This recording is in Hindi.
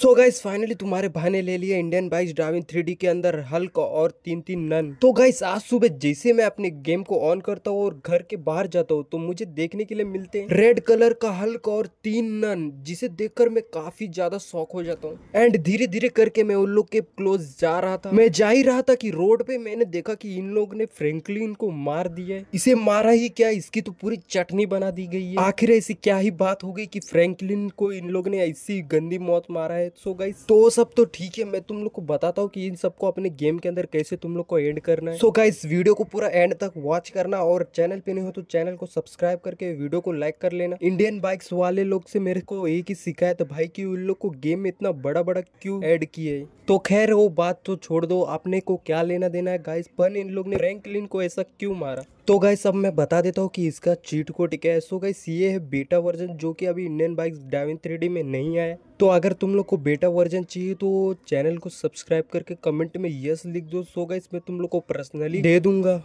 सो गाइस फाइनली तुम्हारे भाई ने ले लिया इंडियन बाइस ड्राइविंग थ्री के अंदर हल्क और तीन तीन नन तो गाइस आज सुबह जैसे मैं अपने गेम को ऑन करता हूँ और घर के बाहर जाता हूँ तो मुझे देखने के लिए मिलते हैं रेड कलर का हल्क और तीन नन जिसे देखकर मैं काफी ज्यादा शौक हो जाता हूँ एंड धीरे धीरे करके मैं उन लोग के क्लोज जा रहा था मैं जा ही रहा था की रोड पे मैंने देखा की इन लोग ने फ्रेंकलिन को मार दिया है इसे मारा ही क्या इसकी तो पूरी चटनी बना दी गई है आखिर ऐसी क्या ही बात हो गई की फ्रेंकलिन को इन लोग ने ऐसी गंदी मौत मारा है है सो so गाइस तो सब तो ठीक है मैं तुम लोग को बताता हूँ कि इन सबको अपने गेम के अंदर कैसे तुम लोग को एंड करना है सो so गाइस वीडियो को पूरा एंड तक वॉच करना और चैनल पे नहीं हो तो चैनल को सब्सक्राइब करके वीडियो को लाइक कर लेना इंडियन बाइक्स वाले लोग से मेरे को एक ही शिकायत भाई की उन लोग को गेम में इतना बड़ा बड़ा क्यों एड किए तो खैर वो बात तो छोड़ दो अपने को क्या लेना देना है गाइस पर इन लोग ने रैंकलिन को ऐसा क्यों मारा तो गाइस सब मैं बता देता हूँ कि इसका चीट कोड क्या है सो गाइस ये है बेटा वर्जन जो कि अभी इंडियन बाइक्स डायविन थ्री में नहीं आया तो अगर तुम लोग को बेटा वर्जन चाहिए तो चैनल को सब्सक्राइब करके कमेंट में यस लिख दो सो गाइस मैं तुम लोग को पर्सनली दे दूंगा